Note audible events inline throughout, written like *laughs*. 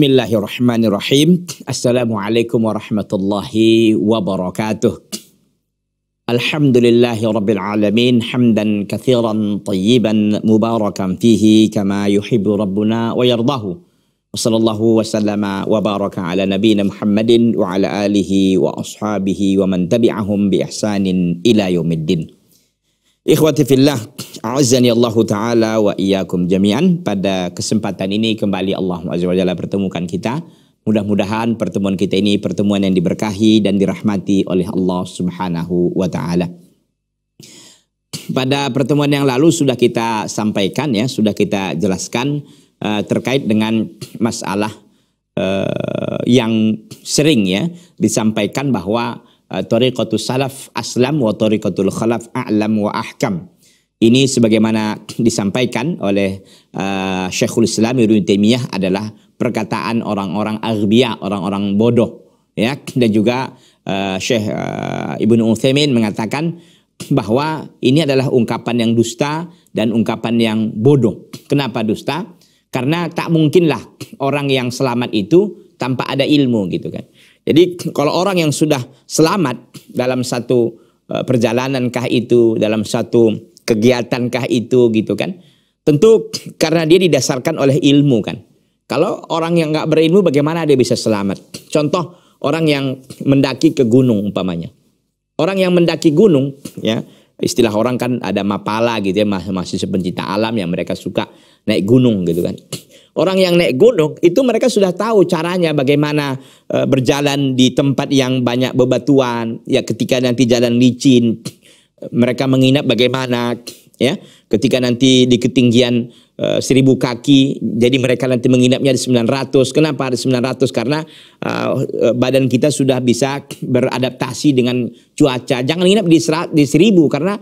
بسم الله الرحمن الرحيم السلام عليكم ورحمة الله وبركاته الحمد لله رب العالمين حمدا كثيرا طيبا مباركا فيه كما يحب ربنا ويرضاه وصلى الله وسلم وبارك على نبينا محمد وعلى آله وأصحابه ومن تبعهم بإحسان إلى يوم الدين Ikhwati fillah, a'azzani Allah taala wa iyyakum jami'an. Pada kesempatan ini kembali Allah Azza wa Jalla pertemukan kita. Mudah-mudahan pertemuan kita ini pertemuan yang diberkahi dan dirahmati oleh Allah Subhanahu wa taala. Pada pertemuan yang lalu sudah kita sampaikan ya, sudah kita jelaskan uh, terkait dengan masalah uh, yang sering ya disampaikan bahwa Eh, tariqatus salaf aslam wa tariqatul khalaf a'lam wa ahkam. Ini sebagaimana disampaikan oleh uh, Syekhul Islam Ibnu Taimiyah adalah perkataan orang-orang aghbiya, orang-orang bodoh ya dan juga uh, Syekh uh, Ibnu Utsaimin mengatakan bahwa ini adalah ungkapan yang dusta dan ungkapan yang bodoh. Kenapa dusta? Karena tak mungkinlah orang yang selamat itu tanpa ada ilmu gitu kan. Jadi kalau orang yang sudah selamat dalam satu e, perjalanan kah itu, dalam satu kegiatan kah itu gitu kan. Tentu karena dia didasarkan oleh ilmu kan. Kalau orang yang nggak berilmu bagaimana dia bisa selamat? Contoh orang yang mendaki ke gunung umpamanya. Orang yang mendaki gunung ya istilah orang kan ada mapala gitu ya masih pencinta alam yang mereka suka naik gunung gitu kan Orang yang naik gunung itu mereka sudah tahu caranya bagaimana e, berjalan di tempat yang banyak bebatuan, ya ketika nanti jalan licin, mereka menginap bagaimana, ya ketika nanti di ketinggian e, seribu kaki, jadi mereka nanti menginapnya di 900. Kenapa sembilan 900? Karena e, badan kita sudah bisa beradaptasi dengan cuaca. Jangan nginap di serat, di seribu karena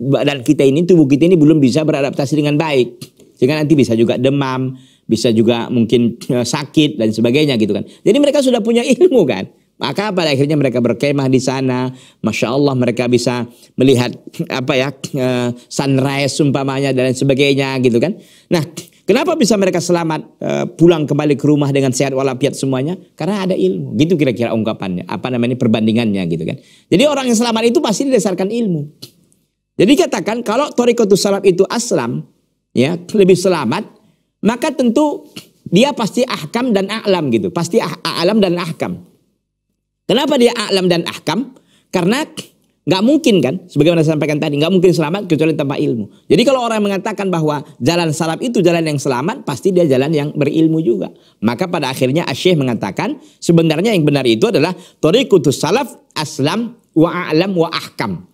badan kita ini, tubuh kita ini belum bisa beradaptasi dengan baik. Sehingga nanti bisa juga demam, bisa juga mungkin eh, sakit dan sebagainya gitu kan. Jadi mereka sudah punya ilmu kan. Maka pada akhirnya mereka berkemah di sana, masya Allah mereka bisa melihat *laughs* apa ya eh, sunrise umpamanya dan sebagainya gitu kan. Nah, kenapa bisa mereka selamat eh, pulang kembali ke rumah dengan sehat walafiat semuanya? Karena ada ilmu. Gitu kira-kira ungkapannya, apa namanya perbandingannya gitu kan. Jadi orang yang selamat itu pasti didasarkan ilmu. Jadi katakan kalau torikotus Salam itu aslam, ya lebih selamat maka tentu dia pasti ahkam dan a'lam gitu. Pasti ah, a'lam dan ahkam. Kenapa dia a'lam dan ahkam? Karena nggak mungkin kan, sebagaimana saya sampaikan tadi, nggak mungkin selamat kecuali tanpa ilmu. Jadi kalau orang mengatakan bahwa jalan salaf itu jalan yang selamat, pasti dia jalan yang berilmu juga. Maka pada akhirnya Asyih mengatakan, sebenarnya yang benar itu adalah Torikutus salaf aslam wa alam wa ahkam.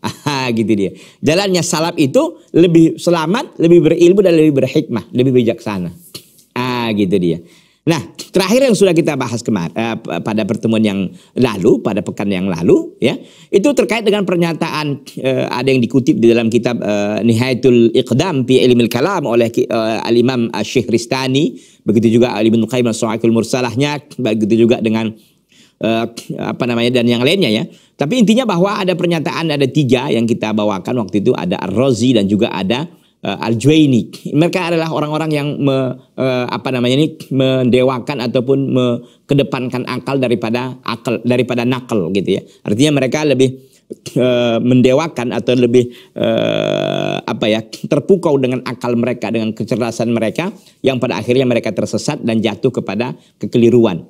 gitu dia. Jalannya salaf itu lebih selamat, lebih berilmu dan lebih berhikmah, lebih bijaksana. Ah gitu dia. Nah, terakhir yang sudah kita bahas kemarin eh, pada pertemuan yang lalu, pada pekan yang lalu, ya, itu terkait dengan pernyataan eh, ada yang dikutip di dalam kitab eh, Nihayatul Iqdam fi Ilmil Kalam oleh eh, Al Imam ristani begitu juga Al Ibnu Qayyim Mursalahnya, begitu juga dengan uh, apa namanya dan yang lainnya ya. Tapi intinya bahwa ada pernyataan ada tiga yang kita bawakan waktu itu ada Ar-Razi dan juga ada uh, eh, al jaini Mereka adalah orang-orang yang me, uh, apa namanya ini mendewakan ataupun mengedepankan akal daripada akal daripada nakal gitu ya. Artinya mereka lebih mendewakan atau lebih uh, apa ya terpukau dengan akal mereka dengan kecerdasan mereka yang pada akhirnya mereka tersesat dan jatuh kepada kekeliruan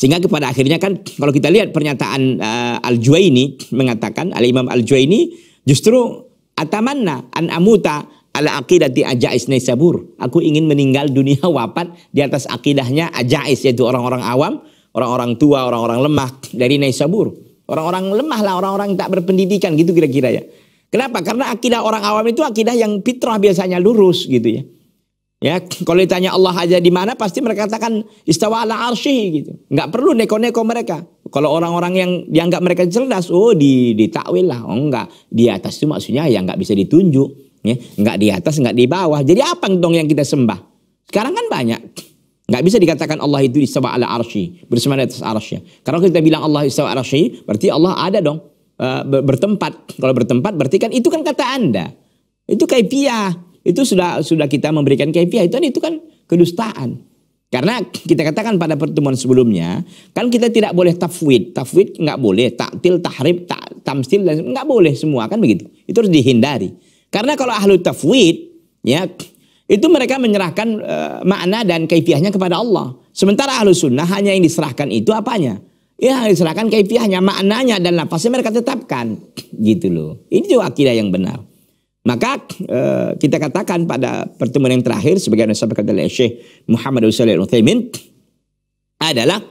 sehingga kepada akhirnya kan kalau kita lihat pernyataan uh, Al-Juwaini mengatakan Al-Imam Al-Juwaini justru atamanna an amuta ala aqidati ajais naisabur Aku ingin meninggal dunia *laughs* wafat di atas akidahnya ajais yaitu orang-orang awam, orang-orang tua, orang-orang lemah dari Naisabur. Orang-orang lemah lah, orang-orang tak berpendidikan gitu kira-kira ya. Kenapa? Karena akidah orang awam itu akidah yang fitrah biasanya lurus gitu ya. Ya, kalau ditanya Allah aja di mana pasti mereka katakan istawa ala arsy gitu. Enggak perlu neko-neko mereka. Kalau orang-orang yang dianggap mereka cerdas, oh di ditakwil lah. Oh enggak, di atas itu maksudnya ya enggak bisa ditunjuk, ya. Enggak di atas, enggak di bawah. Jadi apa dong yang kita sembah? Sekarang kan banyak. Enggak bisa dikatakan Allah itu istawa ala arsy, bersama di atas arsy. Karena kita bilang Allah istawa arsy, berarti Allah ada dong. E, bertempat. Kalau bertempat berarti kan itu kan kata Anda. Itu kayak pia itu sudah sudah kita memberikan KPI itu kan itu kan kedustaan. Karena kita katakan pada pertemuan sebelumnya, kan kita tidak boleh tafwid. Tafwid nggak boleh, taktil, tahrib, ta, tamsil, dan nggak boleh semua kan begitu. Itu harus dihindari. Karena kalau ahlu tafwid, ya itu mereka menyerahkan uh, makna dan kaifiahnya kepada Allah. Sementara ahlu sunnah hanya yang diserahkan itu apanya? Ya yang diserahkan kaifiahnya, maknanya dan nafasnya mereka tetapkan. Gitu loh. Ini juga akidah yang benar. Maka uh, kita katakan pada pertemuan yang terakhir sebagaimana disampaikan oleh Syekh Muhammad al Utsaimin adalah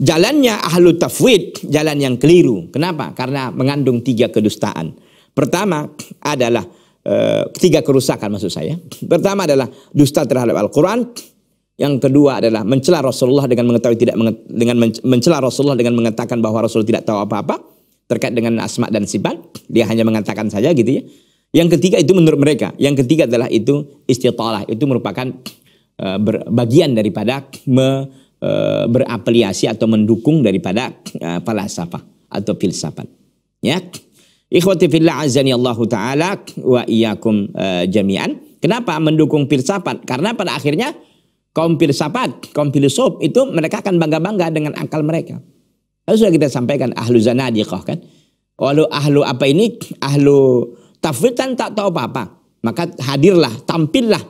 jalannya ahlu tafwid, jalan yang keliru. Kenapa? Karena mengandung tiga kedustaan. Pertama adalah uh, tiga kerusakan maksud saya. Pertama adalah dusta terhadap Al-Qur'an, yang kedua adalah mencela Rasulullah dengan mengetahui tidak dengan mencela Rasulullah dengan mengatakan bahwa Rasul tidak tahu apa-apa terkait dengan asma dan sifat. Dia hanya mengatakan saja gitu ya. Yang ketiga itu menurut mereka. Yang ketiga adalah itu istitalah. Itu merupakan eh, bagian daripada me, eh, berapeliasi atau mendukung daripada uh, falsafah atau filsafat. Ya. Ikhwati fillah azani Allah taala wa iyyakum uh, jami'an. Kenapa mendukung filsafat? Karena pada akhirnya kaum filsafat, kaum filsuf itu mereka akan bangga-bangga dengan akal mereka. Lalu sudah kita sampaikan ahlu zanadiqah kan. Walau ahlu apa ini? Ahlu Tafwid kan tak tahu apa-apa. Maka hadirlah, tampillah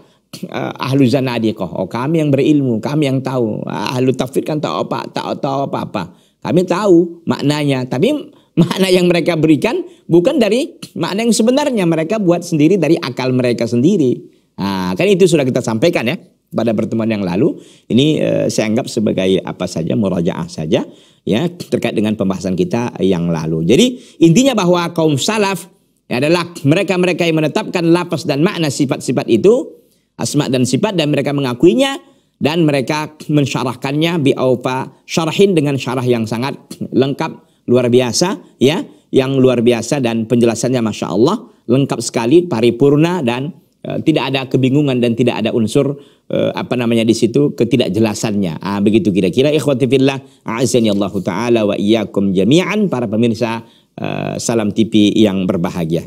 uh, ahlu zanadiqah. Oh, kami yang berilmu, kami yang tahu. Ah, ahlu tafwid kan tahu apa, tak tahu apa-apa. Kami tahu maknanya, tapi *laughs* makna yang mereka berikan bukan dari makna yang sebenarnya mereka buat sendiri dari akal mereka sendiri. Nah, kan itu sudah kita sampaikan ya pada pertemuan yang lalu. Ini eh, saya anggap sebagai apa saja murajaah saja ya terkait dengan pembahasan kita yang lalu. Jadi intinya bahwa kaum salaf Ya, adalah mereka-mereka yang menetapkan lapas dan makna sifat-sifat itu, asma dan sifat dan mereka mengakuinya dan mereka mensyarahkannya bi biaufa syarahin dengan syarah yang sangat lengkap luar biasa ya yang luar biasa dan penjelasannya masya Allah lengkap sekali paripurna dan e, tidak ada kebingungan dan tidak ada unsur e, apa namanya di situ ketidakjelasannya ah, begitu kira-kira ikhwati fillah azani Allah taala wa iyyakum jami'an para pemirsa Eh, salam TV yang berbahagia.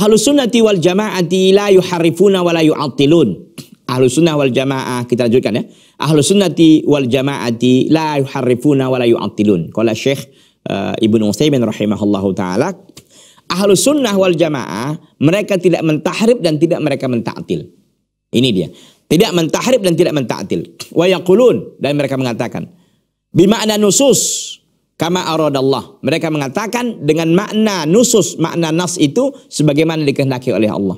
Ahlu sunnati wal jama'ati la yuharifuna wa la yu'attilun. Ahlu sunnah wal jama'ah, kita lanjutkan ya. Ahlu sunnati wal jama'ati la yuharifuna wa la yu'attilun. Kala Syekh uh, eh, Ibnu Utsaimin rahimahullahu taala, ahlu sunnah wal jamaah mereka tidak mentahrib dan tidak mereka menta'atil. Ini dia. Tidak mentahrib dan tidak menta'atil. Wa yakulun dan mereka mengatakan bima'na nusus kama aradallah. Mereka mengatakan dengan makna nusus, makna nas itu sebagaimana dikehendaki oleh Allah.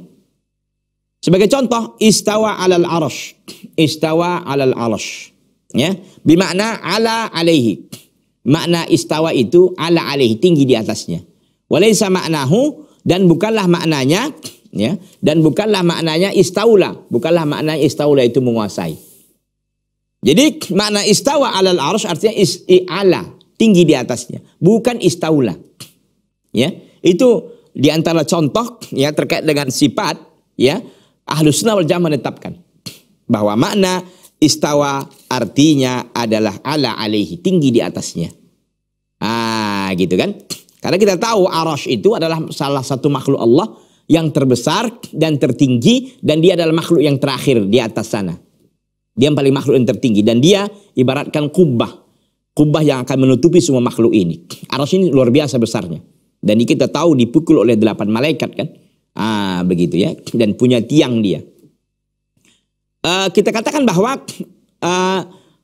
Sebagai contoh, istawa alal arash. Istawa alal arash. Ya, bimakna ala alaihi. Makna istawa itu ala alaihi, tinggi di atasnya. Walaysa maknahu dan bukanlah maknanya ya dan bukanlah maknanya istaula bukanlah makna istaula itu menguasai jadi makna istawa alal arsh artinya is tinggi di atasnya, bukan istaula. Ya, itu di antara contoh ya terkait dengan sifat ya ahlus sunnah wal jamaah menetapkan bahwa makna istawa artinya adalah ala alaihi tinggi di atasnya ah gitu kan karena kita tahu arash itu adalah salah satu makhluk Allah yang terbesar dan tertinggi dan dia adalah makhluk yang terakhir di atas sana dia yang paling makhluk yang tertinggi dan dia ibaratkan kubah kubah yang akan menutupi semua makhluk ini. arus ini luar biasa besarnya. Dan kita tahu dipukul oleh delapan malaikat kan. Ah, begitu ya. Dan punya tiang dia. Uh, kita katakan bahwa uh,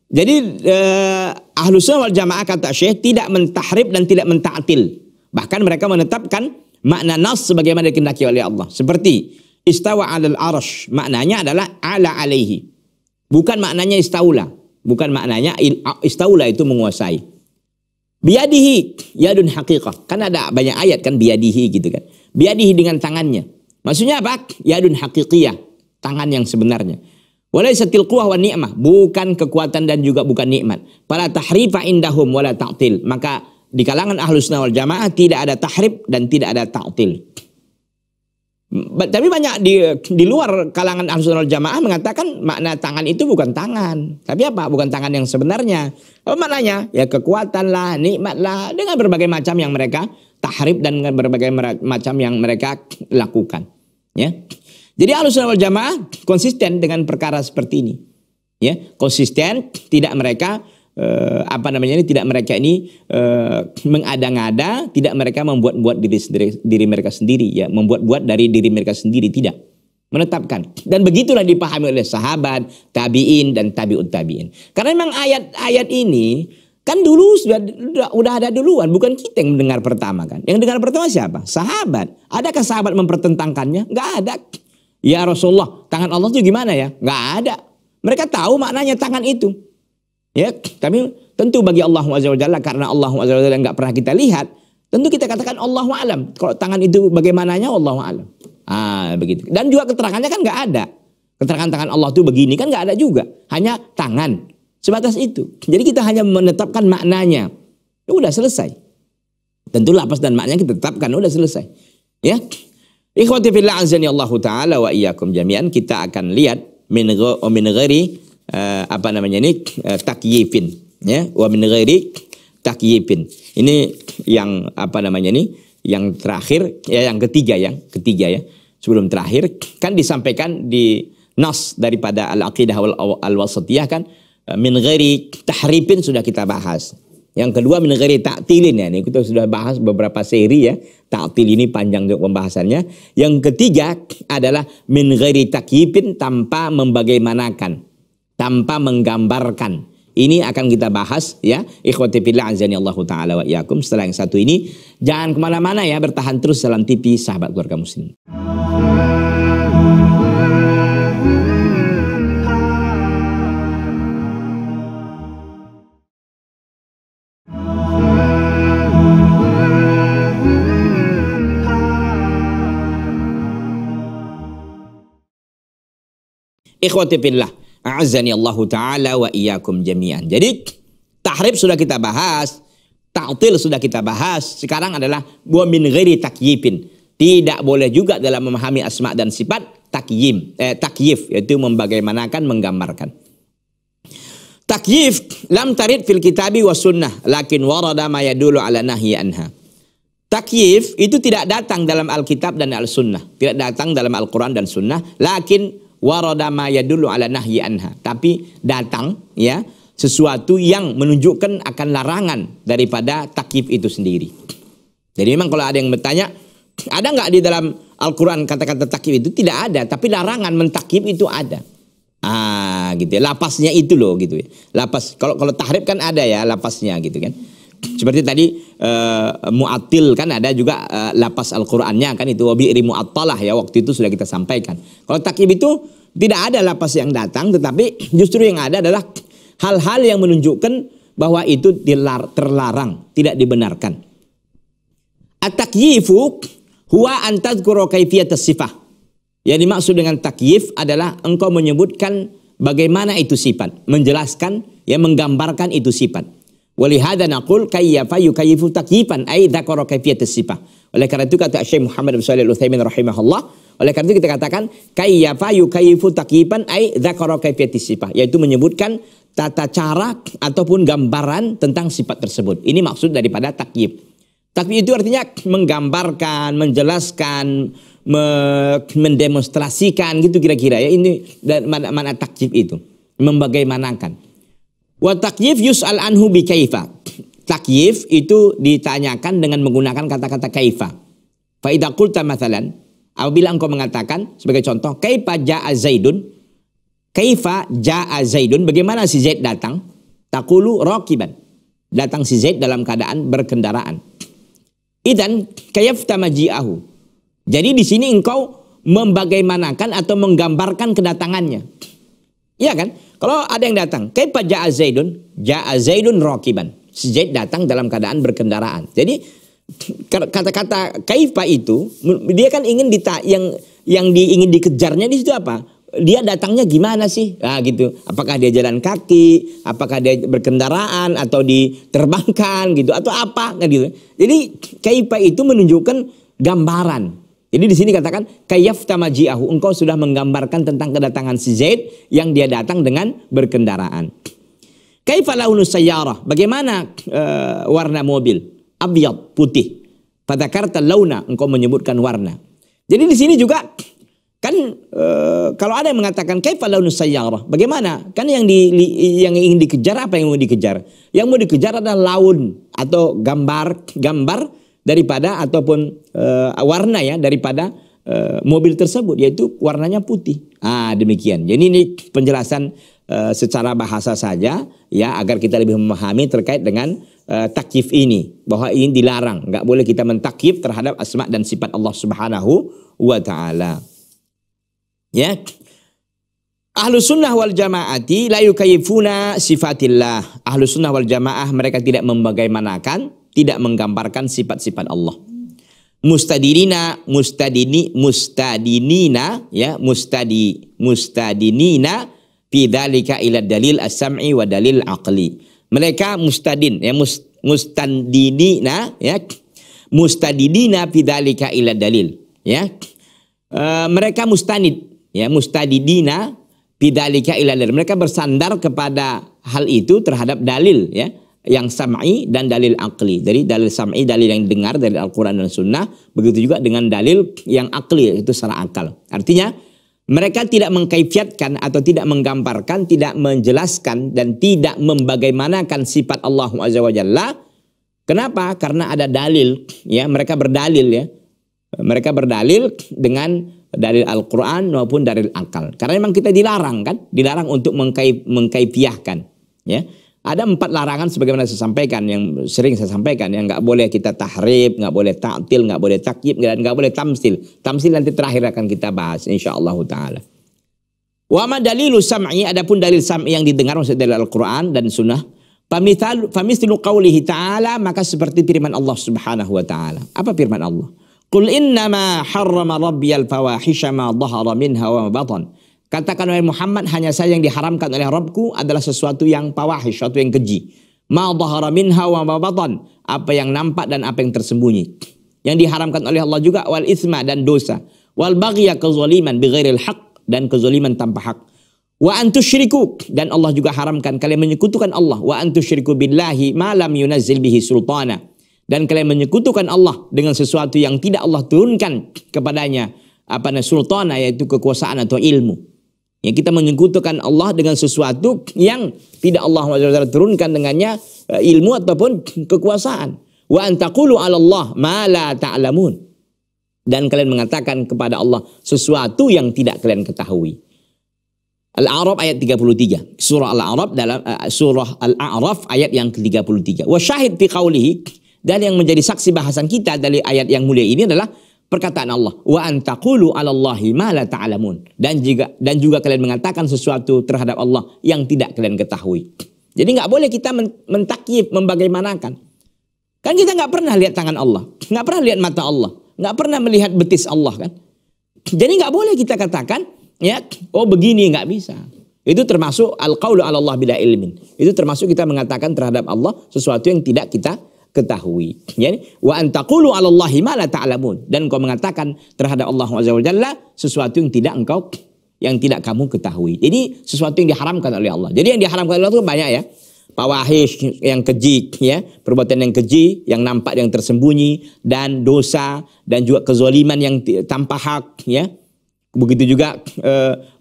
jadi uh, ahlu sunnah wal jamaah kata Syekh tidak mentahrib dan tidak mentaatil. Bahkan mereka menetapkan makna nas sebagaimana dikendaki oleh Allah. Seperti istawa alal arash. Maknanya adalah ala alaihi. Bukan maknanya istaulah. Bukan maknanya istaula itu menguasai. Biadihi yadun hakikah. Kan ada banyak ayat kan biadihi gitu kan. Biadihi dengan tangannya. Maksudnya apa? Yadun hakikiyah. Tangan yang sebenarnya. satil kuah wa ni'mah. Bukan kekuatan dan juga bukan nikmat. Para tahrifa indahum wala ta'til. Maka di kalangan ahlus wal jamaah tidak ada tahrib dan tidak ada ta'til. Tapi banyak di di luar kalangan Ahlussunnah Jamaah mengatakan makna tangan itu bukan tangan. Tapi apa? Bukan tangan yang sebenarnya. Apa maknanya? Ya kekuatan lah, nikmat lah, dengan berbagai macam yang mereka tahrib dan dengan berbagai macam yang mereka lakukan. Ya. Jadi Ahlussunnah Jamaah konsisten dengan perkara seperti ini. Ya, konsisten tidak mereka uh, apa namanya ini tidak mereka ini uh, mengada-ngada, tidak mereka membuat-buat diri sendiri, diri mereka sendiri ya, membuat-buat dari diri mereka sendiri tidak menetapkan. Dan begitulah dipahami oleh sahabat, tabiin dan tabiut tabiin. Karena memang ayat-ayat ini kan dulu sudah, sudah udah ada duluan, bukan kita yang mendengar pertama kan. Yang dengar pertama siapa? Sahabat. Adakah sahabat mempertentangkannya? nggak ada. Ya Rasulullah, tangan Allah itu gimana ya? nggak ada. Mereka tahu maknanya tangan itu. Ya, tapi tentu bagi Allah SWT karena Allah SWT nggak pernah kita lihat, tentu kita katakan Allah alam. Kalau tangan itu bagaimananya Allah alam. Ah, begitu. Dan juga keterangannya kan nggak ada. Keterangan tangan Allah itu begini kan nggak ada juga. Hanya tangan. Sebatas itu. Jadi kita hanya menetapkan maknanya. Ya udah selesai. Tentu lapas dan maknanya kita tetapkan. Udah selesai. Ya. Ikhwati fillah azani Allah taala wa iyyakum jami'an kita akan lihat min min ghairi uh, apa namanya ini uh, eh, takyifin ya wa min ghairi takyifin. Ini yang apa namanya ini yang terakhir ya yang ketiga yang ketiga ya sebelum terakhir kan disampaikan di nas daripada al-aqidah al-wasatiyah kan eh, min ghairi tahrifin sudah kita bahas. Yang kedua min ghairi ta'tilin ya. Ini kita sudah bahas beberapa seri ya. Ta'til ini panjang pembahasannya. Yang ketiga adalah min ghairi takyifin tanpa membagaimanakan tanpa menggambarkan. Ini akan kita bahas ya. Ikhwati fillah azani Allah taala wa iyakum. Setelah yang satu ini jangan kemana mana ya, bertahan terus dalam TV sahabat keluarga muslim. Ikhwati fillah A'azani Allah Ta'ala wa iyyakum jami'an. Jadi tahrib sudah kita bahas, ta'til sudah kita bahas. Sekarang adalah wa min ghairi takyifin. Tidak boleh juga dalam memahami asma dan sifat takyim, eh, takyif yaitu membagaimanakan, menggambarkan. Takyif lam tarid fil kitabi wa sunnah lakin warada ma yadulu ala nahyi anha. Takyif itu tidak datang dalam Alkitab dan Al-Sunnah. Tidak datang dalam Al-Quran dan Sunnah. Lakin waradama dulu ala nahyi anha. Tapi datang ya sesuatu yang menunjukkan akan larangan daripada takif itu sendiri. Jadi memang kalau ada yang bertanya, ada nggak di dalam Al-Quran kata-kata takif itu? Tidak ada, tapi larangan mentakif itu ada. Ah, gitu ya. Lapasnya itu loh gitu ya. Lapas, kalau kalau tahrib kan ada ya lapasnya gitu kan. Seperti tadi uh, eh, muatil kan ada juga uh, eh, lapas Al-Qur'annya kan itu irimu muattalah ya waktu itu sudah kita sampaikan. Kalau takib itu tidak ada lapas yang datang tetapi *clears throat* justru yang ada adalah hal-hal yang menunjukkan bahwa itu dilar, terlarang, tidak dibenarkan. At-takyifu huwa an tadhkura kaifiyatas sifah. Yang dimaksud dengan takyif adalah engkau menyebutkan bagaimana itu sifat, menjelaskan ya menggambarkan itu sifat. Walihada naqul kayyafa yukayifu takyifan ay dzakara kayfiyatus sifah. Oleh karena itu kata Syekh Muhammad bin Shalih Al-Utsaimin rahimahullah, oleh karena itu kita katakan kayyafa yukayifu takyifan ay dzakara kayfiyatus sifah, yaitu menyebutkan tata cara ataupun gambaran tentang sifat tersebut. Ini maksud daripada takyif. Takyif itu artinya menggambarkan, menjelaskan, me mendemonstrasikan gitu kira-kira ya ini dan mana, mana takyif itu membagaimanakan. Wa takyif yus'al anhu bi kaifa. Takyif itu ditanyakan dengan menggunakan kata-kata kaifa. Fa idza qulta mathalan, apabila engkau mengatakan sebagai contoh, kaifa ja'a Zaidun? Kaifa ja'a Zaidun? Bagaimana si Zaid datang? Takulu rakiban. Datang si Zaid dalam keadaan berkendaraan. Idan kayaf tamaji'ahu. Jadi di sini engkau membagaimanakan atau menggambarkan kedatangannya. Iya kan? Kalau ada yang datang, kaifa ja'a Zaidun? Ja'a Zaidun rakiban. Si Zaid datang dalam keadaan berkendaraan. Jadi kata-kata kaifa itu dia kan ingin dita yang yang diingin dikejarnya di situ apa? Dia datangnya gimana sih? Nah, gitu. Apakah dia jalan kaki, apakah dia berkendaraan atau diterbangkan gitu atau apa Nah gitu. Jadi kaifa itu menunjukkan gambaran jadi di sini katakan kayaf tamajiahu engkau sudah menggambarkan tentang kedatangan si Zaid yang dia datang dengan berkendaraan. Kaifalahunus sayyarah? Bagaimana e, warna mobil? Abyad, putih. pada karta launa, engkau menyebutkan warna. Jadi di sini juga kan e, kalau ada yang mengatakan kaifalahunus sayyarah? Bagaimana? Kan yang di yang ingin dikejar apa yang mau dikejar? Yang mau dikejar adalah laun atau gambar gambar daripada ataupun e, warna ya daripada e, mobil tersebut yaitu warnanya putih. Ah demikian. Jadi ini penjelasan e, secara bahasa saja ya agar kita lebih memahami terkait dengan e, takif ini bahwa ini dilarang, nggak boleh kita mentakif terhadap asma dan sifat Allah Subhanahu wa taala. Ya. Ahlu sunnah wal jamaati la yukayifuna sifatillah. Ahlu sunnah wal jamaah mereka tidak membagaimanakan tidak menggambarkan sifat-sifat Allah. Mustadinina, mustadini, mustadinina, ya, mustadi, mustadinina, pidalika ila dalil asam'i wa dalil aqli. Mereka mustadin, ya, must, ya, mustadinina pidalika ila dalil, ya. E, mereka mustanid, ya, mustadidina pidalika ila dalil. Mereka bersandar kepada hal itu terhadap dalil, ya yang samai dan dalil akli. Jadi dalil samai dalil yang dengar dari Al-Qur'an dan Sunnah, begitu juga dengan dalil yang akli itu secara akal. Artinya mereka tidak mengkaifiatkan atau tidak menggambarkan, tidak menjelaskan dan tidak membagaimanakan sifat Allah Azza wa Kenapa? Karena ada dalil, ya, mereka berdalil ya. Mereka berdalil dengan dalil Al-Qur'an maupun dalil akal. Karena memang kita dilarang kan, dilarang untuk mengkaif mengkaifiahkan, ya. Ada empat larangan sebagaimana saya sampaikan yang sering saya sampaikan yang nggak boleh kita tahrib, nggak boleh taktil, nggak boleh takyib, dan nggak boleh tamsil. Tamsil nanti terakhir akan kita bahas insya Allah Taala. Wama dalilu sam'i adapun dalil sam'i yang didengar maksud dari Al-Quran dan Sunnah. Famithal, qawlihi ta'ala maka seperti firman Allah subhanahu wa ta'ala. Apa firman Allah? Qul innama harrama rabbiyal fawahisha ma dhahara minha wa ma batan Katakan oleh Muhammad hanya saya yang diharamkan oleh Robku adalah sesuatu yang pawahish, sesuatu yang keji. Ma wa ma Apa yang nampak dan apa yang tersembunyi. Yang diharamkan oleh Allah juga wal isma dan dosa. Wal baghya kezaliman bighairil haq dan kezaliman tanpa hak. Wa antusyriku dan Allah juga haramkan kalian menyekutukan Allah wa antusyriku billahi ma lam yunazzil bihi sultana dan kalian menyekutukan Allah dengan sesuatu yang tidak Allah turunkan kepadanya apa sultana yaitu kekuasaan atau ilmu. Ya, kita menyekutukan Allah dengan sesuatu yang tidak Allah turunkan dengannya eh, ilmu ataupun kekuasaan. Wa antakulu Allah ma la ta'lamun. Dan kalian mengatakan kepada Allah sesuatu yang tidak kalian ketahui. Al-A'raf ayat 33. Surah Al-A'raf dalam uh, surah Al-A'raf ayat yang ke-33. Wa syahid fi qawlihi dan yang menjadi saksi bahasan kita dari ayat yang mulia ini adalah perkataan Allah wa antakulu 'alallahi mala taalamun dan jika dan juga kalian mengatakan sesuatu terhadap Allah yang tidak kalian ketahui. Jadi nggak boleh kita mentakif membagaimanakan. Kan kita nggak pernah lihat tangan Allah, nggak pernah lihat mata Allah, nggak pernah melihat betis Allah kan. Jadi nggak boleh kita katakan ya oh begini nggak bisa. Itu termasuk al-qaulu 'ala Allah bila ilmin. Itu termasuk kita mengatakan terhadap Allah sesuatu yang tidak kita ketahui. Ya, wa antakulu 'ala Allahi ma ta'lamun dan engkau mengatakan terhadap Allah Azza Jalla sesuatu yang tidak engkau yang tidak kamu ketahui. Jadi sesuatu yang diharamkan oleh Allah. Jadi yang diharamkan oleh Allah itu banyak ya. Pawahish yang keji ya, perbuatan yang keji, yang nampak yang tersembunyi dan dosa dan juga kezoliman yang tanpa hak ya. Begitu juga e,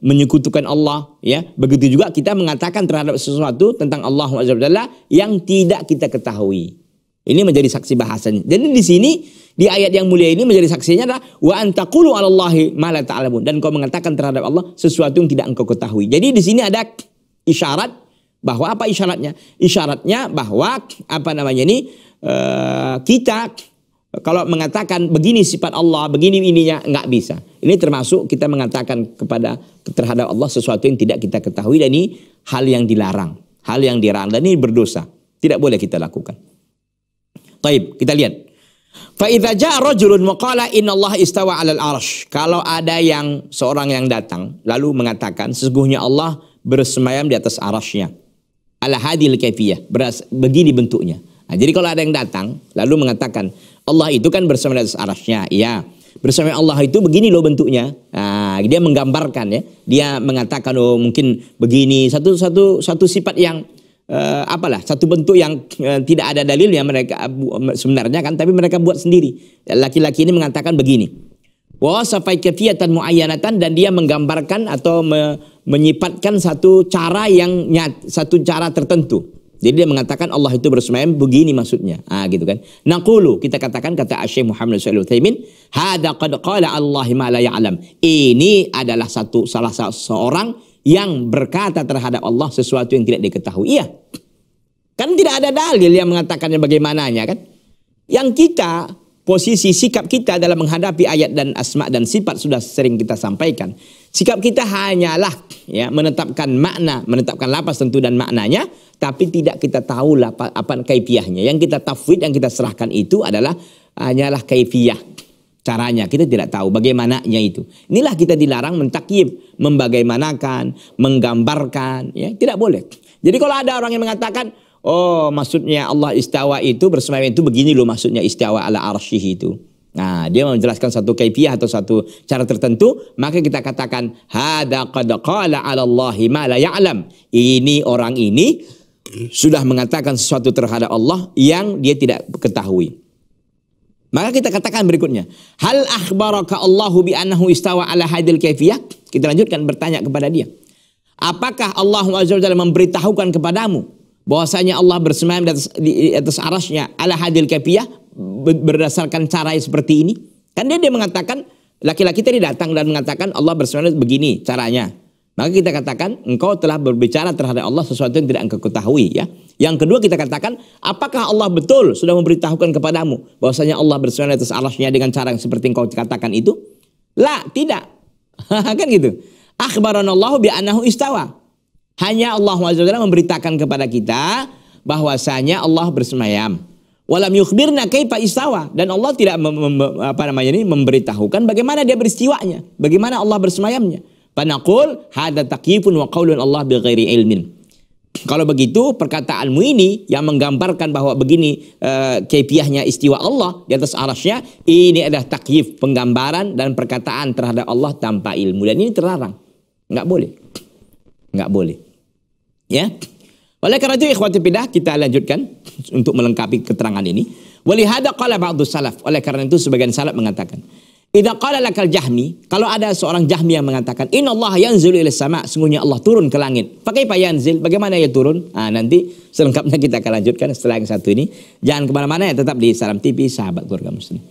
menyekutukan Allah ya. Begitu juga kita mengatakan terhadap sesuatu tentang Allah Azza yang tidak kita ketahui. Ini menjadi saksi bahasanya. Jadi di sini di ayat yang mulia ini menjadi saksinya adalah wa antakulu alallahi dan kau mengatakan terhadap Allah sesuatu yang tidak engkau ketahui. Jadi di sini ada isyarat bahwa apa isyaratnya? Isyaratnya bahwa apa namanya ini eh, kita kalau mengatakan begini sifat Allah, begini ininya nggak bisa. Ini termasuk kita mengatakan kepada terhadap Allah sesuatu yang tidak kita ketahui dan ini hal yang dilarang, hal yang dilarang dan ini berdosa, tidak boleh kita lakukan. Taib, kita lihat. Fa idza jaa rajulun wa istawa 'alal arsh. Kalau ada yang seorang yang datang lalu mengatakan sesungguhnya Allah bersemayam di atas arasnya. Ala hadil kaifiyah. Beras, begini bentuknya. Nah, jadi kalau ada yang datang lalu mengatakan Allah itu kan bersemayam di atas arasnya. Iya. Bersemayam Allah itu begini loh bentuknya. Nah, dia menggambarkan ya. Dia mengatakan oh mungkin begini satu satu satu sifat yang uh, apalah satu bentuk yang uh, tidak ada dalil yang mereka sebenarnya kan tapi mereka buat sendiri. Laki-laki ini mengatakan begini. muayyanatan dan dia menggambarkan atau me, menyifatkan satu cara yang nyat, satu cara tertentu. Jadi dia mengatakan Allah itu bersemayam begini maksudnya. Ah gitu kan. Naqulu kita katakan kata Asy-Syaikh Muhammad SAW alaihi wasallam, "Hada qad qala Allah ma la ya'lam." Ini adalah satu salah seorang yang berkata terhadap Allah sesuatu yang tidak diketahui. Iya. Kan tidak ada dalil yang mengatakannya bagaimananya kan. Yang kita posisi sikap kita dalam menghadapi ayat dan asma dan sifat sudah sering kita sampaikan. Sikap kita hanyalah ya menetapkan makna, menetapkan lapas tentu dan maknanya, tapi tidak kita tahu lapas apa kaifiahnya. Yang kita tafwid, yang kita serahkan itu adalah hanyalah kaifiah caranya kita tidak tahu bagaimananya itu inilah kita dilarang mentakib membagaimanakan menggambarkan ya tidak boleh jadi kalau ada orang yang mengatakan oh maksudnya Allah istawa itu bersemayam itu begini loh maksudnya istawa ala arsyih itu Nah, dia menjelaskan satu kaifiah atau satu cara tertentu, maka kita katakan hada qad qala 'ala Allahi ma la ya'lam. Ini orang ini sudah mengatakan sesuatu terhadap Allah yang dia tidak ketahui. Maka kita katakan berikutnya, hal akhbaraka Allahu bi annahu istawa ala hadil kaifiyah? Kita lanjutkan bertanya kepada dia. Apakah Allah Azza wa memberitahukan kepadamu bahwasanya Allah bersemayam di atas, di atas arasnya ala hadil kaifiyah berdasarkan cara seperti ini? Kan dia, dia mengatakan laki-laki tadi datang dan mengatakan Allah bersemayam begini caranya. Maka kita katakan engkau telah berbicara terhadap Allah sesuatu yang tidak engkau ketahui ya. Yang kedua kita katakan, apakah Allah betul sudah memberitahukan kepadamu bahwasanya Allah bersuara atas alasnya dengan cara yang seperti engkau katakan itu? La, tidak. *laughs* kan gitu. Akhbaranallahu bi anahu istawa. Hanya Allah SWT memberitakan kepada kita bahwasanya Allah bersemayam. Walam yukhbirna kaifa istawa dan Allah tidak mem, mem, apa namanya ini memberitahukan bagaimana dia beristiwanya, bagaimana Allah bersemayamnya. Panaqul hada taqifun wa qaulun Allah bi ghairi ilmin. Kalau begitu perkataanmu ini yang menggambarkan bahwa begini e, eh, kepiahnya istiwa Allah di atas arasnya ini adalah takyif penggambaran dan perkataan terhadap Allah tanpa ilmu dan ini terlarang. Enggak boleh. Enggak boleh. Ya. Oleh karena itu ikhwati pindah kita lanjutkan untuk melengkapi keterangan ini. Walihada qala ba'du salaf. Oleh karena itu sebagian salaf mengatakan Idza qala lakal jahmi, kalau ada seorang jahmi yang mengatakan inna Allah yanzilu ila sama, sungguhnya Allah turun ke langit. Pakai apa yanzil, bagaimana ia turun? ah nanti selengkapnya kita akan lanjutkan setelah yang satu ini. Jangan kemana-mana ya, tetap di Salam TV, sahabat keluarga muslim.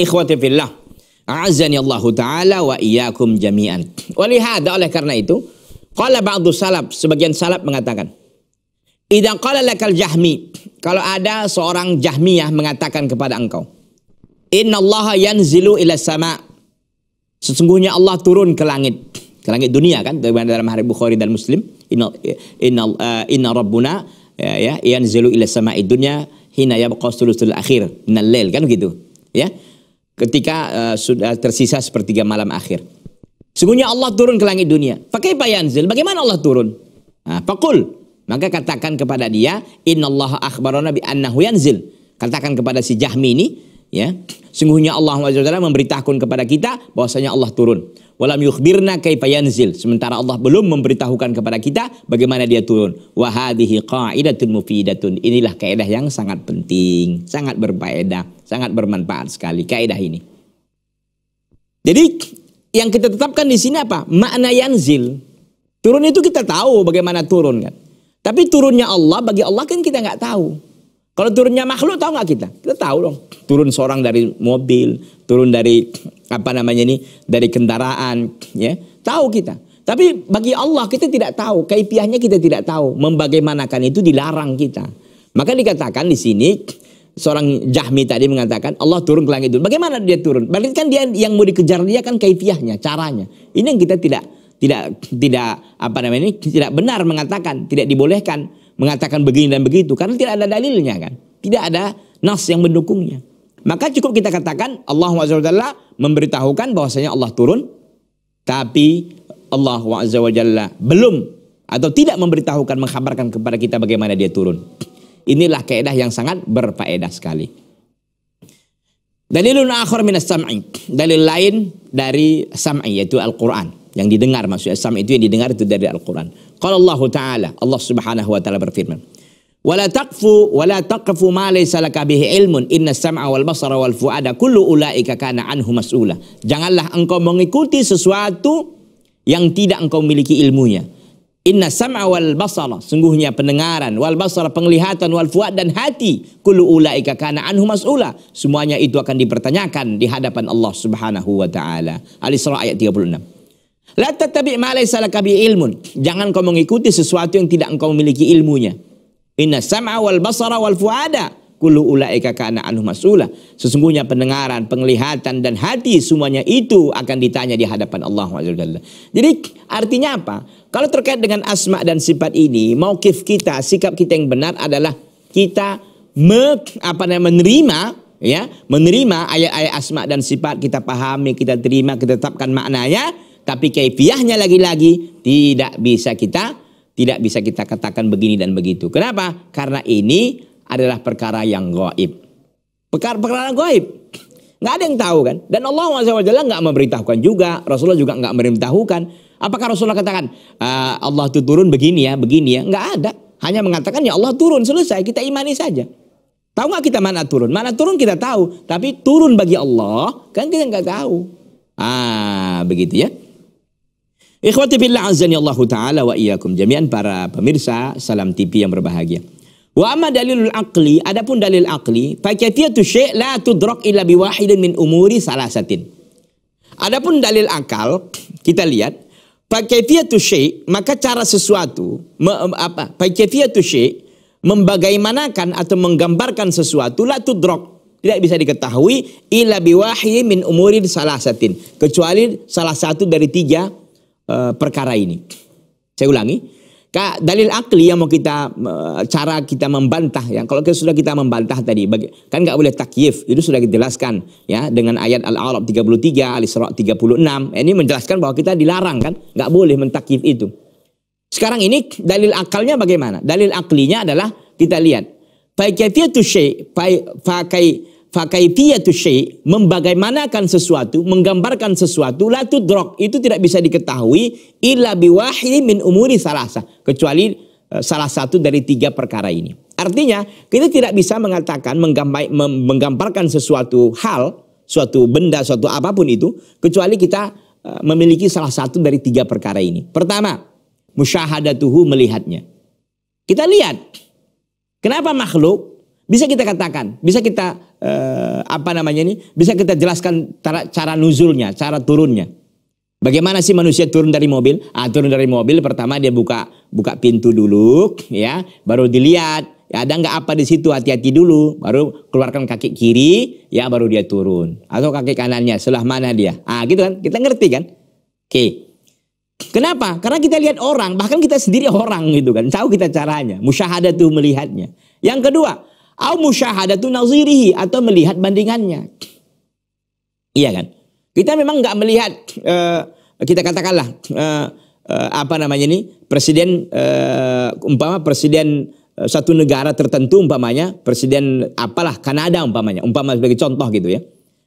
Ikhwati fillah. A'azani Allah Ta'ala wa iyyakum jami'an. Walihada oleh karena itu. Qala ba'du salaf. Sebagian salaf mengatakan. idza qala lakal jahmi. Kalau ada seorang jahmiyah mengatakan kepada engkau. Inna Allah yanzilu ila sama. Sesungguhnya Allah turun ke langit. Ke langit dunia kan. Dalam hari Bukhari dan Muslim. Inna, inna, uh, inna Rabbuna ya, ya, yanzilu ila sama'id dunya hina yabqa sulusul akhir nallel kan begitu ya ketika uh, sudah tersisa sepertiga malam akhir. Sungguhnya Allah turun ke langit dunia. Pakai payanzil, bagaimana Allah turun? Nah, pakul. Maka katakan kepada dia, Inna Allah akhbarana bi annahu yanzil. Katakan kepada si Jahmi ini, ya sungguhnya Allah SWT memberitahukan kepada kita bahwasanya Allah turun walam yukhbirna kaifa yanzil sementara Allah belum memberitahukan kepada kita bagaimana dia turun wa hadhihi qaidatun mufidatun inilah kaidah yang sangat penting sangat berfaedah sangat bermanfaat sekali kaidah ini jadi yang kita tetapkan di sini apa makna yanzil turun itu kita tahu bagaimana turun kan tapi turunnya Allah bagi Allah kan kita nggak tahu kalau turunnya makhluk tahu nggak kita? Kita tahu dong. Turun seorang dari mobil, turun dari apa namanya ini, dari kendaraan, ya tahu kita. Tapi bagi Allah kita tidak tahu, kaifiahnya kita tidak tahu. Membagaimanakan itu dilarang kita. Maka dikatakan di sini seorang Jahmi tadi mengatakan Allah turun ke langit dulu. Bagaimana dia turun? Berarti kan dia yang mau dikejar dia kan kaifiahnya, caranya. Ini yang kita tidak tidak tidak apa namanya ini tidak benar mengatakan, tidak dibolehkan mengatakan begini dan begitu karena tidak ada dalilnya kan. Tidak ada nas yang mendukungnya. Maka cukup kita katakan Allah SWT memberitahukan bahwasanya Allah turun tapi Allah SWT belum atau tidak memberitahukan mengkhabarkan kepada kita bagaimana dia turun. Inilah keedah yang sangat berfaedah sekali. Dalilun akhir minas sam'i. Dalil lain dari sam'i yaitu Al-Qur'an yang didengar maksudnya sam'i itu yang didengar itu dari Al-Qur'an. Qala Allah Ta'ala, Allah Subhanahu wa taala berfirman, "Wala taqfu wala taqfu ma laysa laka bihi ilmun, inna sam'a wal basara wal fuada kullu ulaika kana anhu mas'ula." Janganlah engkau mengikuti sesuatu yang tidak engkau miliki ilmunya. Inna sam'a wal basara, sungguhnya pendengaran, wal basara penglihatan, wal fuad dan hati, kullu ulaika kana anhu mas'ula. Semuanya itu akan dipertanyakan di hadapan Allah Subhanahu wa taala. Al-Isra ayat 36. La tatabi ma laysa laka bi ilmun. Jangan kau mengikuti sesuatu yang tidak engkau memiliki ilmunya. Inna sam'a wal basara wal fuada kullu ulaika kana anhu mas'ula. Sesungguhnya pendengaran, penglihatan dan hati semuanya itu akan ditanya di hadapan Allah Azza Jadi artinya apa? Kalau terkait dengan asma dan sifat ini, mauqif kita, sikap kita yang benar adalah kita me, apa namanya menerima ya, menerima ayat-ayat asma dan sifat kita pahami, kita terima, kita tetapkan maknanya tapi kaifiahnya lagi-lagi tidak bisa kita tidak bisa kita katakan begini dan begitu. Kenapa? Karena ini adalah perkara yang goib. Perkara, perkara goib. Nggak ada yang tahu kan. Dan Allah SWT nggak memberitahukan juga. Rasulullah juga nggak memberitahukan. Apakah Rasulullah katakan e, Allah itu turun begini ya, begini ya? Nggak ada. Hanya mengatakan ya Allah turun selesai. Kita imani saja. Tahu nggak kita mana turun? Mana turun kita tahu. Tapi turun bagi Allah kan kita nggak tahu. Ah begitu ya. Ikhwati billah azani Allah taala wa iyyakum jami'an para pemirsa Salam TV yang berbahagia. Wa amma dalilul aqli, adapun dalil aqli, fakatiyatu syai' la tudrak illa biwahidin min umuri salasatin. Adapun dalil akal, kita lihat fakatiyatu syai' maka cara sesuatu me, apa? Fakatiyatu syai' membagaimanakan atau menggambarkan sesuatu la tudrak tidak bisa diketahui illa biwahyi min umuri salasatin kecuali salah satu dari tiga Eh, perkara ini. Saya ulangi, Kak, dalil akli yang mau kita eh, cara kita membantah yang kalau kita sudah kita membantah tadi kan nggak boleh takyif itu sudah dijelaskan ya dengan ayat al-arab 33 al-isra 36 ya, ini menjelaskan bahwa kita dilarang kan nggak boleh mentakyif itu sekarang ini dalil akalnya bagaimana dalil aklinya adalah kita lihat faikatiyatu syai fakai fakaitiyatu syai' membagaimanakan sesuatu, menggambarkan sesuatu la tudrok, itu tidak bisa diketahui illa biwahidin min umuri salasa kecuali e, salah satu dari tiga perkara ini. Artinya kita tidak bisa mengatakan menggambarkan sesuatu hal, suatu benda, suatu apapun itu kecuali kita e, memiliki salah satu dari tiga perkara ini. Pertama, musyahadatuhu melihatnya. Kita lihat. Kenapa makhluk bisa kita katakan, bisa kita eh, apa namanya ini bisa kita jelaskan cara, cara nuzulnya, cara turunnya. Bagaimana sih manusia turun dari mobil? Ah, turun dari mobil pertama dia buka buka pintu dulu, ya, baru dilihat ya, ada nggak apa di situ hati-hati dulu, baru keluarkan kaki kiri, ya baru dia turun atau kaki kanannya sebelah mana dia? Ah gitu kan? Kita ngerti kan? Oke. Okay. Kenapa? Karena kita lihat orang, bahkan kita sendiri orang gitu kan. Tahu kita caranya, tuh melihatnya. Yang kedua, Au musyahadatu nazirihi atau melihat bandingannya. Iya kan? Kita memang nggak melihat uh, kita katakanlah uh, uh, apa namanya ini presiden uh, umpama presiden uh, satu negara tertentu umpamanya presiden apalah Kanada umpamanya umpama sebagai contoh gitu ya.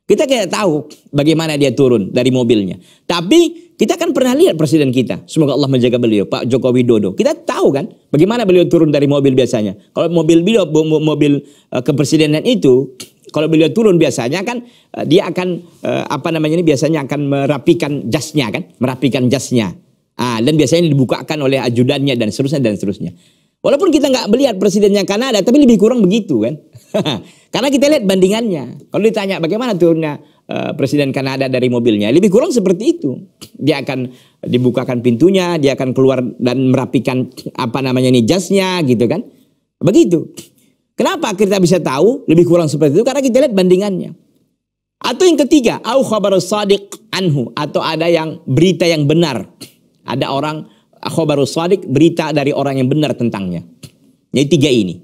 Kita kayak tahu bagaimana dia turun dari mobilnya. Tapi kita kan pernah lihat presiden kita, semoga Allah menjaga beliau, Pak Joko Widodo. Kita tahu kan bagaimana beliau turun dari mobil biasanya. Kalau mobil beliau mobil eh, kepresidenan itu kalau beliau turun biasanya kan eh, dia akan eh, apa namanya ini biasanya akan merapikan jasnya kan, merapikan jasnya. Ah, dan biasanya dibukakan oleh ajudannya dan seterusnya dan seterusnya. Walaupun kita nggak melihat presidennya Kanada, tapi lebih kurang begitu kan. *laughs* Karena kita lihat bandingannya. Kalau ditanya bagaimana turunnya Eh, presiden Kanada dari mobilnya. Lebih kurang seperti itu. Dia akan dibukakan pintunya, dia akan keluar dan merapikan apa namanya ini jasnya gitu kan. Begitu. Kenapa kita bisa tahu lebih kurang seperti itu? Karena kita lihat bandingannya. Atau yang ketiga, au khabar sadiq anhu atau ada yang berita yang benar. Ada orang khabar sadiq berita dari orang yang benar tentangnya. Jadi tiga ini.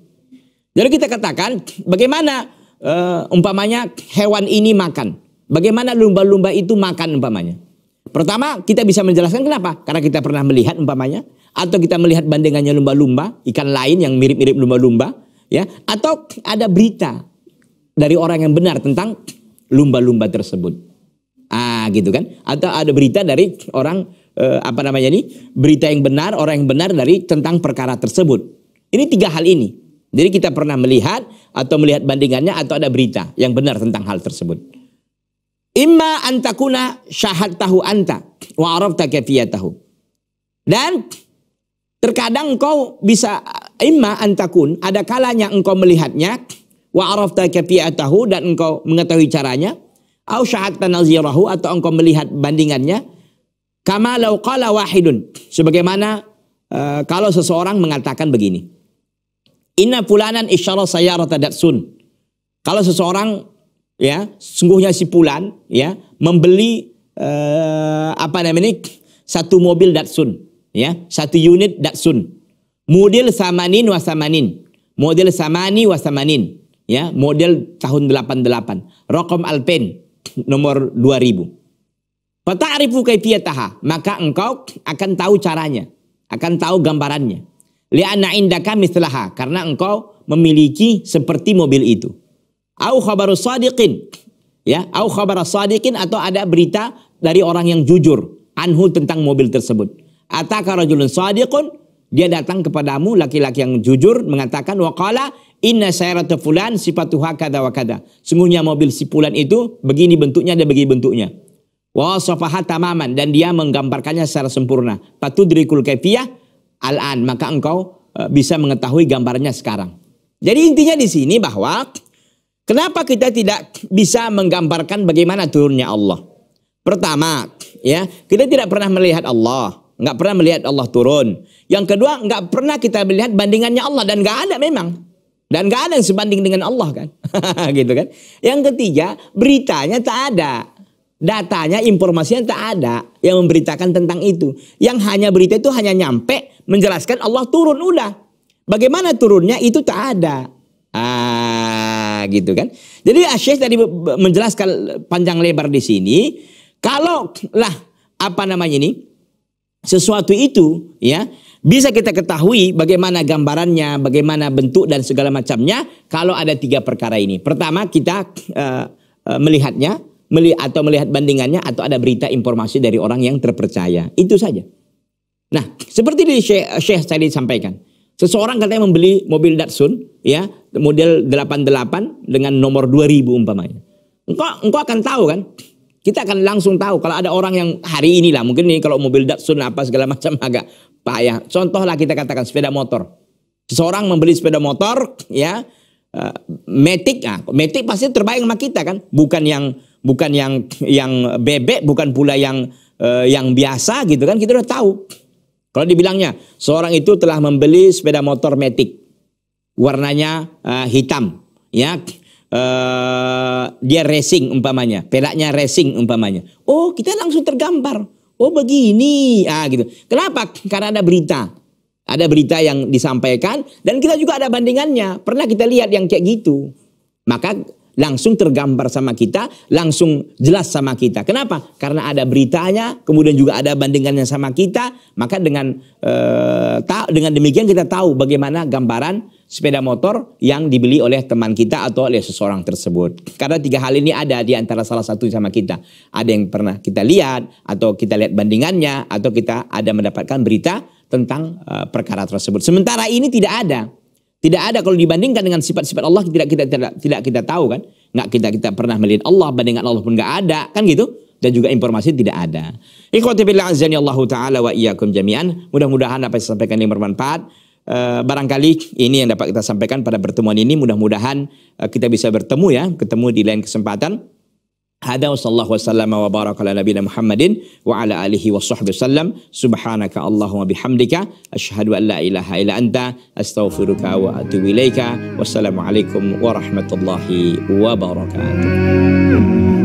Jadi kita katakan bagaimana uh, umpamanya hewan ini makan. Bagaimana lumba-lumba itu makan umpamanya? Pertama, kita bisa menjelaskan kenapa? Karena kita pernah melihat umpamanya atau kita melihat bandingannya lumba-lumba, ikan lain yang mirip-mirip lumba-lumba, ya. Atau ada berita dari orang yang benar tentang lumba-lumba tersebut. Ah, gitu kan? Atau ada berita dari orang eh, apa namanya ini? Berita yang benar, orang yang benar dari tentang perkara tersebut. Ini tiga hal ini. Jadi kita pernah melihat atau melihat bandingannya atau ada berita yang benar tentang hal tersebut. Imma antakuna syahad tahu anta wa arafta tahu. Dan terkadang engkau bisa imma antakun ada kalanya engkau melihatnya wa arafta tahu dan engkau mengetahui caranya au syahadta nazirahu atau engkau melihat bandingannya kama lau qala wahidun sebagaimana uh, kalau seseorang mengatakan begini inna fulanan isyara sayyarata datsun kalau seseorang ya sungguhnya si Pulan ya membeli uh, apa namanya satu mobil Datsun ya satu unit Datsun model samanin wasamanin model samani wasamanin ya model tahun 88 rokom alpen nomor 2000 fata'rifu kaifiyataha maka engkau akan tahu caranya akan tahu gambarannya li'anna indaka mislaha karena engkau memiliki seperti mobil itu Au khabaru sadiqin. Ya, au khabaru sadiqin atau ada berita dari orang yang jujur anhu tentang mobil tersebut. Ataka rajulun sadiqun, dia datang kepadamu laki-laki yang jujur mengatakan waqala inna sayratu fulan sifatuha kada wa kada. Sungguhnya mobil si fulan itu begini bentuknya dan begini bentuknya. Wa safaha tamaman dan dia menggambarkannya secara sempurna. Patudrikul kaifiyah al-an, maka engkau eh, bisa mengetahui gambarnya sekarang. Jadi intinya di sini bahwa Kenapa kita tidak bisa menggambarkan bagaimana turunnya Allah? Pertama, ya, kita tidak pernah melihat Allah, nggak pernah melihat Allah turun. Yang kedua, nggak pernah kita melihat bandingannya Allah dan nggak ada memang. Dan nggak ada yang sebanding dengan Allah kan, *laughs* gitu kan. Yang ketiga, beritanya tak ada, datanya, informasinya tak ada yang memberitakan tentang itu. Yang hanya berita itu hanya nyampe menjelaskan Allah turun udah. Bagaimana turunnya itu tak ada. Ah, gitu kan. Jadi Syekh tadi menjelaskan panjang lebar di sini, kalau lah apa namanya ini sesuatu itu ya bisa kita ketahui bagaimana gambarannya, bagaimana bentuk dan segala macamnya kalau ada tiga perkara ini. Pertama kita uh, melihatnya, meli atau melihat bandingannya atau ada berita informasi dari orang yang terpercaya. Itu saja. Nah, seperti di Syekh tadi sampaikan. Seseorang katanya membeli mobil Datsun, ya, model 88 dengan nomor 2000 umpamanya. Engkau, engkau akan tahu kan? Kita akan langsung tahu kalau ada orang yang hari inilah mungkin nih kalau mobil Datsun apa segala *laughs* macam agak payah. Contohlah kita katakan sepeda motor. Seseorang membeli sepeda motor, ya, uh, Matic, ah, Matic pasti terbayang sama kita kan, bukan yang bukan yang yang bebek, bukan pula yang uh, yang biasa gitu kan, kita udah tahu. Kalau dibilangnya seorang itu telah membeli sepeda motor metik warnanya uh, hitam, ya uh, dia racing umpamanya, pelaknya racing umpamanya. Oh kita langsung tergambar. Oh begini, ah gitu. Kenapa? Karena ada berita, ada berita yang disampaikan dan kita juga ada bandingannya. Pernah kita lihat yang kayak gitu. Maka langsung tergambar sama kita, langsung jelas sama kita. Kenapa? Karena ada beritanya, kemudian juga ada bandingannya sama kita, maka dengan eh, ta, dengan demikian kita tahu bagaimana gambaran sepeda motor yang dibeli oleh teman kita atau oleh seseorang tersebut. Karena tiga hal ini ada di antara salah satu sama kita. Ada yang pernah kita lihat atau kita lihat bandingannya atau kita ada mendapatkan berita tentang eh, perkara tersebut. Sementara ini tidak ada. Tidak ada kalau dibandingkan dengan sifat-sifat Allah tidak kita tidak, tidak kita tahu kan? Nggak kita kita pernah melihat Allah bandingkan Allah pun nggak ada kan gitu? Dan juga informasi tidak ada. Ikhwati billah azani Allah taala wa iyyakum jami'an. Mudah-mudahan apa yang saya sampaikan ini bermanfaat. E, barangkali ini yang dapat kita sampaikan pada pertemuan ini mudah-mudahan eh, kita bisa bertemu ya, ketemu di lain kesempatan. هذا وصلى الله وسلم وبارك على نبينا محمد وعلى آله وصحبه وسلم سبحانك اللهم بحمدك أشهد أن لا إله إلا أنت أستغفرك وأتوب إليك والسلام عليكم ورحمة الله وبركاته